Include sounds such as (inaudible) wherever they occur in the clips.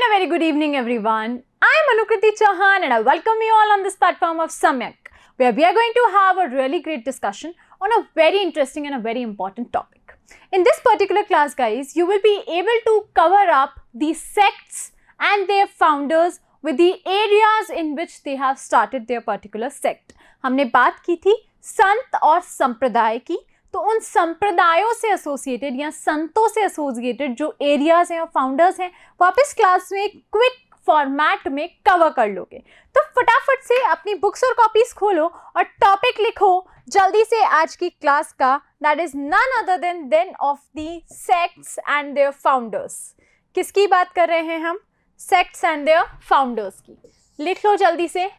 And a very good evening, everyone. I'm Anukriti Chauhan and I welcome you all on this platform of Samyak, where we are going to have a really great discussion on a very interesting and a very important topic. In this particular class, guys, you will be able to cover up the sects and their founders with the areas in which they have started their particular sect. हमने बात की थी संत और संप्रदाय की तो उन संप्रदायों से एसोसिएटेड या संतों से एसोसिएटेड जो एरियाज हैं और फाउंडर्स हैं वो आप इस क्लास में क्विक फॉर्मेट में कवर कर लोगे तो फटाफट से अपनी बुक्स और कॉपीज खोलो और टॉपिक लिखो जल्दी से आज की क्लास का that is none other than than of the sects and their founders किसकी बात कर रहे हैं हम सेक्ट्स एंड देयर फाउंडर्स की लिख लो जल्दी से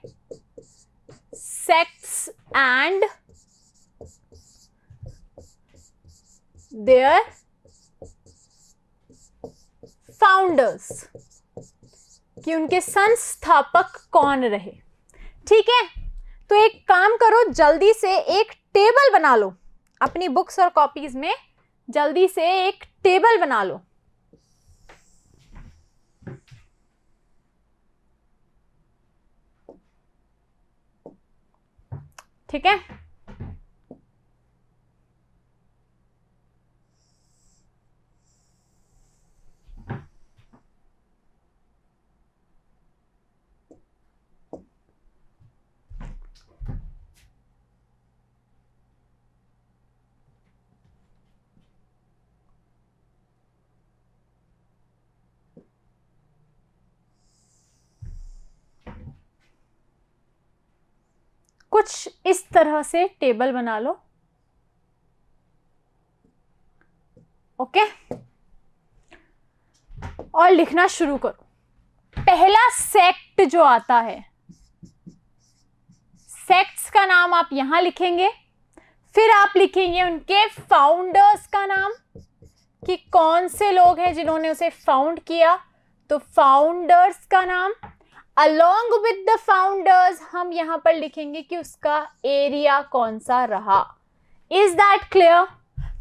सेक्ट्स एंड their फाउंडर्स कि उनके संस्थापक कौन रहे ठीक है तो एक काम करो जल्दी से एक टेबल बना लो अपनी बुक्स और कॉपीज में जल्दी से एक टेबल बना लो ठीक है कुछ इस तरह से टेबल बना लो ओके और लिखना शुरू करो पहला सेक्ट जो आता है सेक्ट्स का नाम आप यहां लिखेंगे फिर आप लिखेंगे उनके फाउंडर्स का नाम कि कौन से लोग हैं जिन्होंने उसे फाउंड किया तो फाउंडर्स का नाम अलोंग विद द फाउंडर्स हम यहां पर लिखेंगे कि उसका एरिया कौन सा रहा इज दैट क्लियर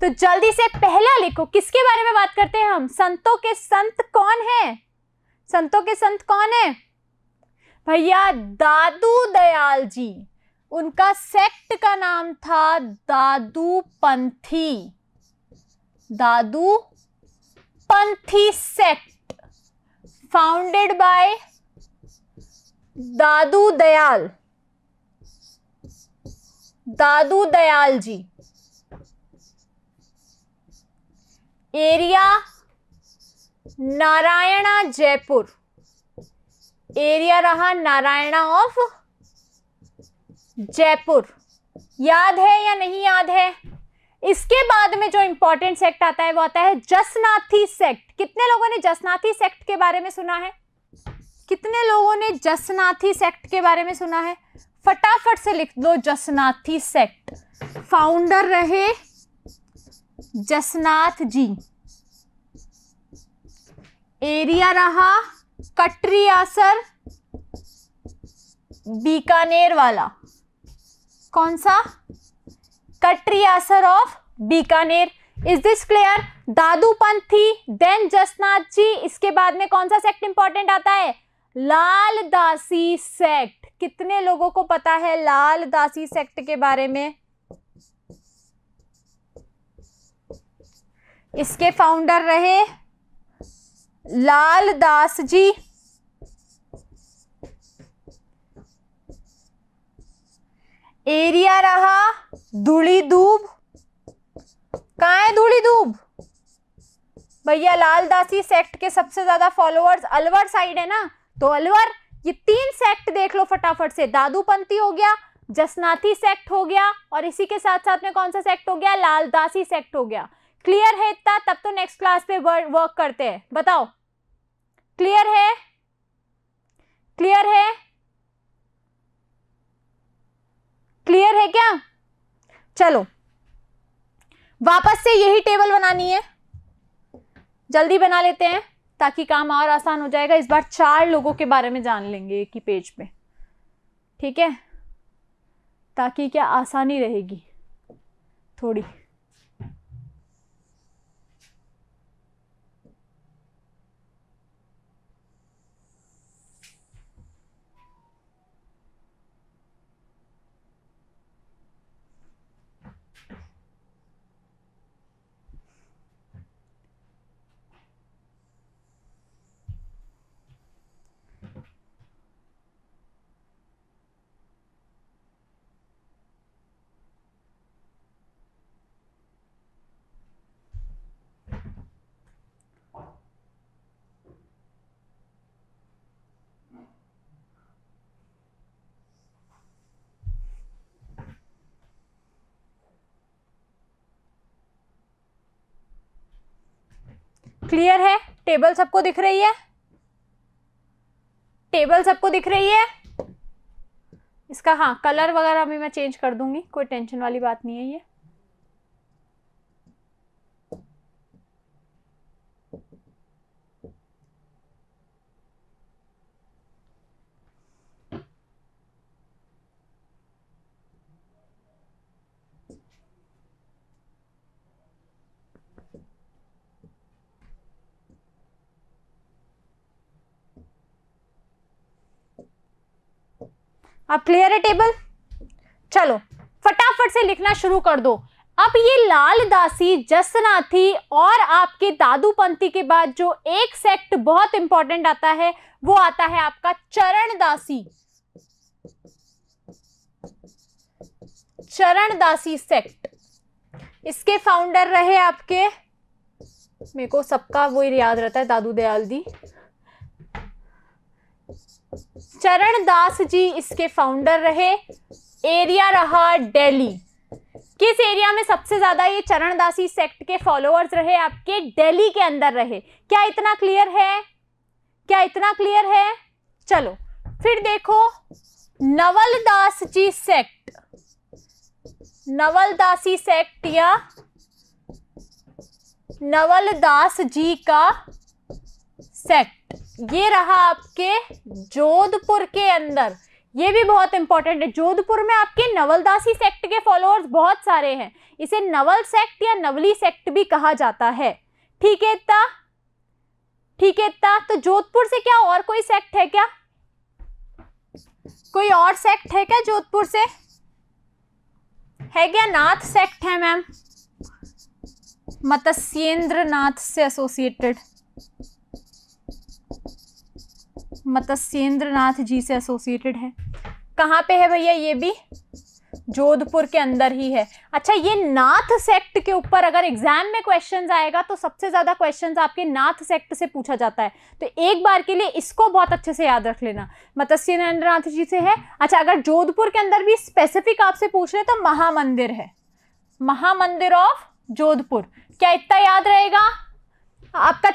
तो जल्दी से पहला लिखो किसके बारे में बात करते हैं हम संतों के संत कौन है संतों के संत कौन है भैया दादू दयाल जी उनका सेक्ट का नाम था Dadu Panthi Dadu Panthi sect founded by Dadu Dayal Dadu Dayal ji area Narayana Jaipur area रहा नारायणा ऑफ जयपुर याद है या नहीं याद है इसके बाद में जो इंपॉर्टेंट सेक्ट आता है वो आता है जसनाथी सेक्ट कितने लोगों ने जसनाथी सेक्ट के बारे में सुना है कितने लोगों ने जसनाथी सेक्ट के बारे में सुना है फटाफट से लिख दो जसनाथी सेक्ट फाउंडर रहे जसनाथ जी एरिया रहा कटरी आसर बीकानेर वाला कौन सा Katriasar of Bikaner is this clear Dadu Panthi then Jasnath ji इसके बाद में कौन सा सेक्ट इंपॉर्टेंट आता है लाल दासी सेक्ट कितने लोगों को पता है लाल दासी सेक्ट के बारे में इसके फाउंडर रहे लाल दास जी एरिया रहा धूली दूब कहा है धूली दूब भैया लाल दासी सेक्ट के सबसे ज्यादा फॉलोअर्स अलवर साइड है ना तो अलवर ये तीन सेक्ट देख लो फटाफट से दादूपंथी हो गया जसनाथी सेक्ट हो गया और इसी के साथ साथ में कौन सा सेक्ट हो गया लालदासी सेक्ट हो गया क्लियर है इतना तब तो नेक्स्ट क्लास पे वर्क करते हैं बताओ क्लियर है क्लियर है क्लियर है क्या चलो वापस से यही टेबल बनानी है जल्दी बना लेते हैं ताकि काम और आसान हो जाएगा इस बार चार लोगों के बारे में जान लेंगे एक ही पेज पे ठीक है ताकि क्या आसानी रहेगी थोड़ी क्लियर है टेबल सबको दिख रही है टेबल सबको दिख रही है इसका हाँ कलर वगैरह अभी मैं चेंज कर दूंगी कोई टेंशन वाली बात नहीं है ये अब क्लियर है टेबल चलो फटाफट से लिखना शुरू कर दो अब ये लाल जसना जसनाथी और आपके दादूपंथी के बाद जो एक सेक्ट बहुत इंपॉर्टेंट आता है वो आता है आपका चरण दासी चरण दासी सेक्ट इसके फाउंडर रहे आपके मेरे को सबका वो याद रहता है दादू दयाल दी चरण दास जी इसके फाउंडर रहे एरिया रहा दिल्ली किस एरिया में सबसे ज़्यादा ये चरणदासी सेक्ट के फॉलोअर्स रहे आपके दिल्ली के अंदर रहे क्या इतना क्लियर है क्या इतना क्लियर है चलो फिर देखो नवलदास जी सेक्ट नवलदासी सेक्ट या नवलदास जी का सेक्ट ये रहा आपके जोधपुर के अंदर ये भी बहुत इंपॉर्टेंट है जोधपुर में आपके नवलदासी सेक्ट के फॉलोअर्स बहुत सारे हैं इसे नवल सेक्ट या नवली सेक्ट भी कहा जाता है ठीक है इतना ठीक है इतना तो जोधपुर से क्या और कोई सेक्ट है क्या कोई और सेक्ट है क्या जोधपुर से है क्या नाथ सेक्ट है मैम मत्स्येंद्र नाथ से एसोसिएटेड नाथ जी से एसोसिएटेड है कहाँ पे है भैया ये भी जोधपुर के अंदर ही है अच्छा ये नाथ सेक्ट के ऊपर अगर एग्जाम में क्वेश्चन आएगा तो सबसे ज्यादा क्वेश्चन आपके नाथ सेक्ट से पूछा जाता है तो एक बार के लिए इसको बहुत अच्छे से याद रख लेना नाथ जी से है अच्छा अगर जोधपुर के अंदर भी स्पेसिफिक आपसे पूछ रहे तो महामंदिर है महामंदिर ऑफ जोधपुर क्या इतना याद रहेगा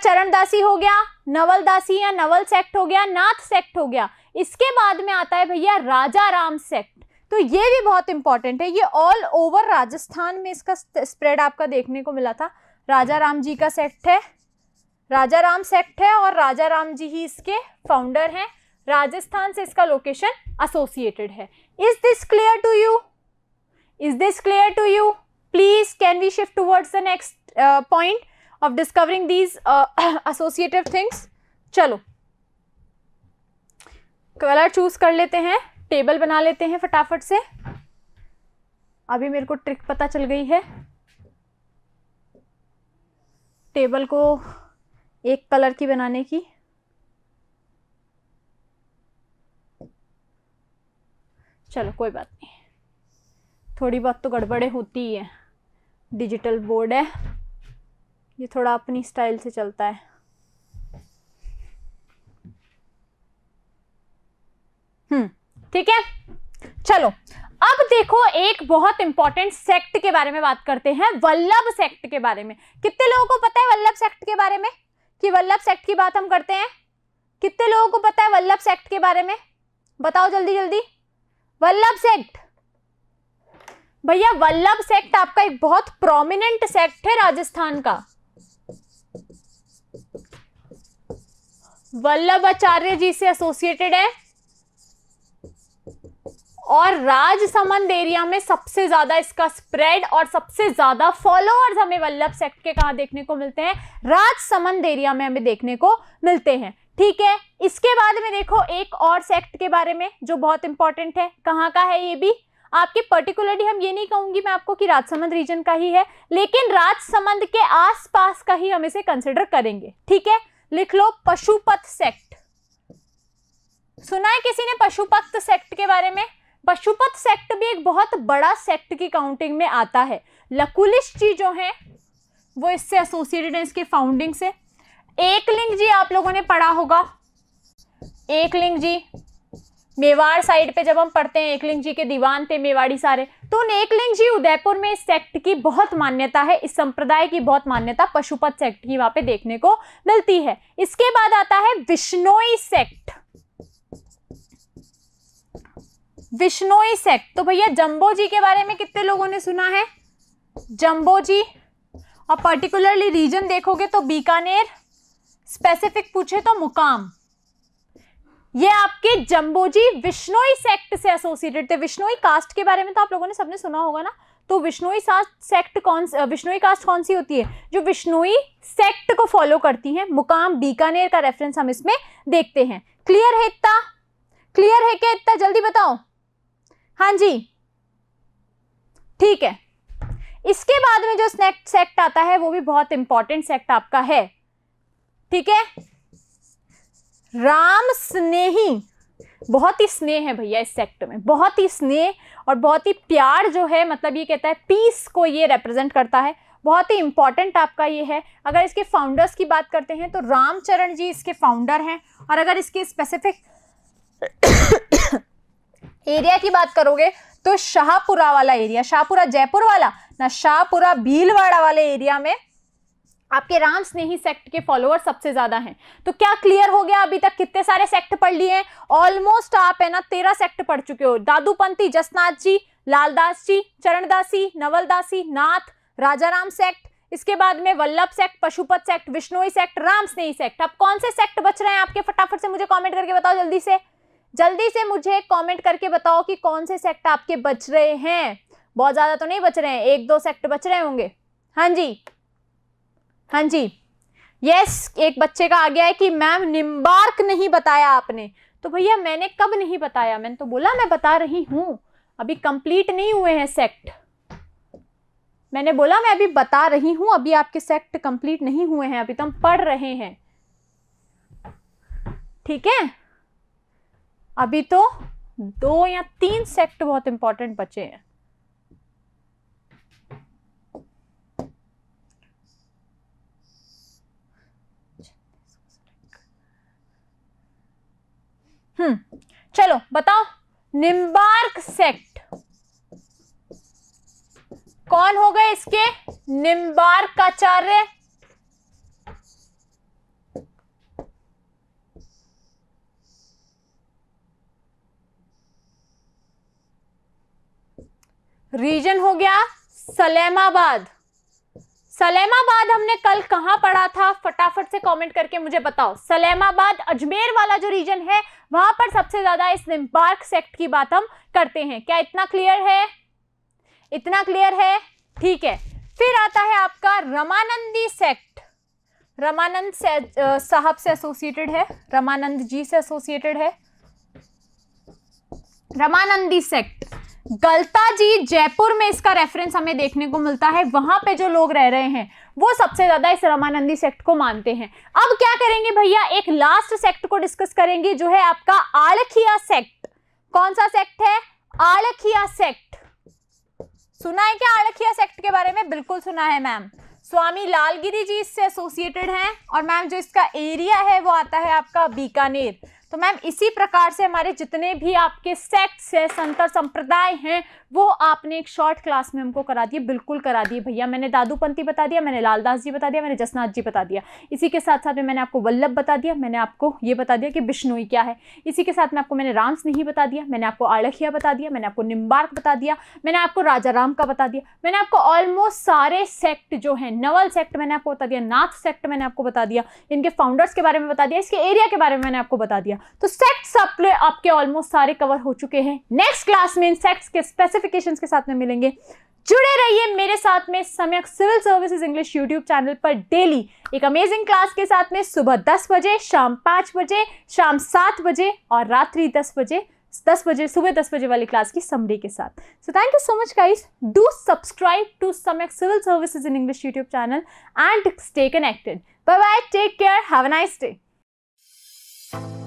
चरणदासी हो गया नवलदासी या नवल सेक्ट हो गया नाथ सेक्ट हो गया इसके बाद में आता है भैया राजा राम सेक्ट तो ये भी बहुत इंपॉर्टेंट है ये ऑल ओवर राजस्थान में इसका स्प्रेड आपका देखने को मिला था राजा राम जी का सेक्ट है राजा राम सेक्ट है और राजा राम जी ही इसके फाउंडर हैं राजस्थान से इसका लोकेशन एसोसिएटेड है is this clear to you is this clear to you please can we shift towards the next point of discovering these uh, (clears throat) associative things चलो कलर चूज कर लेते हैं टेबल बना लेते हैं फटाफट से अभी मेरे को ट्रिक पता चल गई है टेबल को एक कलर की बनाने की चलो कोई बात नहीं थोड़ी बहुत तो गड़बड़े होती ही है डिजिटल बोर्ड है ये थोड़ा अपनी स्टाइल से चलता है हम्म ठीक है चलो अब देखो एक बहुत इंपॉर्टेंट सेक्ट के बारे में बात करते हैं वल्लभ सेक्ट के बारे में कितने लोगों को पता है वल्लभ सेक्ट के बारे में कि वल्लभ सेक्ट की बात हम करते हैं कितने लोगों को पता है वल्लभ सेक्ट के बारे में बताओ जल्दी जल्दी वल्लभ सेक्ट भैया वल्लभ सेक्ट आपका एक बहुत प्रोमिनेंट सेक्ट है राजस्थान का आचार्य जी से एसोसिएटेड है और राजसमंद एरिया में सबसे ज्यादा इसका स्प्रेड और सबसे ज्यादा फॉलोअर्स हमें वल्लभ सेक्ट के कहा देखने को मिलते हैं राजसमंद एरिया में हमें देखने को मिलते हैं ठीक है इसके बाद में देखो एक और सेक्ट के बारे में जो बहुत इंपॉर्टेंट है कहाँ का है ये भी आपके पर्टिकुलरली हम ये नहीं कहूंगी मैं आपको कि राजसमंद रीजन का ही है लेकिन राजसमंद के आसपास का ही हम इसे कंसिडर करेंगे ठीक है लिख लो पशुपत सेक्ट सुना है किसी ने पशुपत सेक्ट के बारे में पशुपत सेक्ट भी एक बहुत बड़ा सेक्ट की काउंटिंग में आता है लकुलिश जी जो है वो इससे एसोसिएटेड है इसके फाउंडिंग से एकलिंग जी आप लोगों ने पढ़ा होगा एकलिंग जी मेवाड़ साइड पे जब हम पढ़ते हैं एकलिंग जी के दीवान थे मेवाड़ी सारे तो उन एकलिंग जी उदयपुर में इस सेक्ट की बहुत मान्यता है इस संप्रदाय की बहुत मान्यता पशुपत सेक्ट की वहां पे देखने को मिलती है इसके बाद आता है विष्णोई सेक्ट विष्णोई सेक्ट तो भैया जम्बो जी के बारे में कितने लोगों ने सुना है जम्बो जी और पर्टिकुलरली रीजन देखोगे तो बीकानेर स्पेसिफिक पूछे तो मुकाम ये आपके जम्बोजी विश्नोई सेक्ट से एसोसिएटेड थे विश्नोई कास्ट के बारे में तो आप लोगों ने सबने सुना होगा ना तो विश्नोई सेक्ट कौन विश्नोई कास्ट कौन सी होती है जो विश्नोई सेक्ट को फॉलो करती है मुकाम बीकानेर का रेफरेंस हम इसमें देखते हैं क्लियर है इतना क्लियर है क्या इतना जल्दी बताओ हाँ जी ठीक है इसके बाद में जो स्नेक्ट सेक्ट आता है वो भी बहुत इंपॉर्टेंट सेक्ट आपका है ठीक है राम स्नेही बहुत ही स्नेह है भैया इस सेक्ट में बहुत ही स्नेह और बहुत ही प्यार जो है मतलब ये कहता है पीस को ये रिप्रेजेंट करता है बहुत ही इंपॉर्टेंट आपका ये है अगर इसके फाउंडर्स की बात करते हैं तो रामचरण जी इसके फाउंडर हैं और अगर इसके स्पेसिफिक एरिया की बात करोगे तो शाहपुरा वाला एरिया शाहपुरा जयपुर वाला ना शाहपुरा भीलवाड़ा वाले एरिया में आपके राम स्नेही सेक्ट के फॉलोअर सबसे ज़्यादा हैं तो क्या क्लियर हो गया अभी तक कितने सारे सेक्ट पढ़ लिए हैं ऑलमोस्ट आप है ना तेरह सेक्ट पढ़ चुके हो दादूपंथी जसनाथ जी लालदास जी चरणदासी नवलदासी नाथ राम सेक्ट इसके बाद में Vallabh sect Pashupat sect Vishnoi sect Ram Snehi sect अब कौन से सेक्ट बच रहे हैं आपके फटाफट से मुझे कॉमेंट करके बताओ जल्दी से जल्दी से मुझे कॉमेंट करके बताओ कि कौन से सेक्ट आपके बच रहे हैं बहुत ज़्यादा तो नहीं बच रहे हैं एक दो सेक्ट बच रहे होंगे हाँ जी हाँ जी यस एक बच्चे का आ गया है कि मैम निम्बार्क नहीं बताया आपने तो भैया मैंने कब नहीं बताया मैंने तो बोला मैं बता रही हूं अभी कंप्लीट नहीं हुए हैं सेक्ट मैंने बोला मैं अभी बता रही हूं अभी आपके सेक्ट कंप्लीट नहीं हुए हैं अभी तो हम पढ़ रहे हैं ठीक है अभी तो दो या तीन सेक्ट बहुत इंपॉर्टेंट बचे हैं हम्म चलो बताओ निम्बार्क सेक्ट कौन हो गए इसके निम्बार्क आचार्य रीजन हो गया सलेमाबाद सलेमाबाद हमने कल कहां पढ़ा था फटाफट से कमेंट करके मुझे बताओ सलेमाबाद अजमेर वाला जो रीजन है वहां पर सबसे ज्यादा इस निम्बार्क सेक्ट की बात हम करते हैं क्या इतना क्लियर है इतना क्लियर है ठीक है फिर आता है आपका रमानंदी सेक्ट रमानंद से साहब से एसोसिएटेड है रमानंद जी से एसोसिएटेड है रमानंदी सेक्ट गलता जी जयपुर में इसका रेफरेंस हमें देखने को मिलता है वहां पे जो लोग रह रहे हैं वो सबसे ज्यादा इस रमानंदी सेक्ट को मानते हैं अब क्या करेंगे भैया एक लास्ट सेक्ट को डिस्कस करेंगे जो है आपका आलखिया सेक्ट कौन सा सेक्ट है आलखिया सेक्ट सुना है क्या आलखिया सेक्ट के बारे में बिल्कुल सुना है मैम स्वामी लालगिरी जी इससे एसोसिएटेड हैं और मैम जो इसका एरिया है वो आता है आपका बीकानेर तो मैम इसी प्रकार से हमारे जितने भी आपके सेक्ट्स हैं संतर संप्रदाय हैं वो आपने एक शॉर्ट क्लास में हमको करा दिए बिल्कुल करा दिए भैया मैंने दादूपंथी बता दिया मैंने लालदास जी बता दिया मैंने जसनाथ जी बता दिया इसी के साथ साथ में मैंने आपको वल्लभ बता दिया मैंने आपको ये बता दिया कि बिश्नोई क्या है इसी के साथ में आपको मैंने राम स्नेही बता दिया मैंने आपको आड़खिया बता दिया मैंने आपको निम्बार्क बता दिया मैंने आपको राजा राम का बता दिया मैंने आपको ऑलमोस्ट सारे सेक्ट जो हैं नवल सेक्ट मैंने आपको बता दिया नाथ सेक्ट मैंने आपको बता दिया इनके फाउंडर्स के बारे में बता दिया इसके एरिया के बारे में मैंने आपको बता दिया तो सेक्स सप्ले आपके ऑलमोस्ट सारे कवर हो चुके हैं नेक्स्ट क्लास में इन के स्पेसिफिकेशंस के साथ में मिलेंगे जुड़े रहिए मेरे साथ में Samyak civil services English YouTube channel पर डेली एक अमेजिंग क्लास के साथ में सुबह दस बजे शाम 5 बजे शाम सात बजे और रात्रि दस बजे दस बजे सुबह दस बजे वाली क्लास की समरी के साथ so thank you so much guys do subscribe to Samyak civil services in English YouTube channel and stay connected bye bye take care have a nice day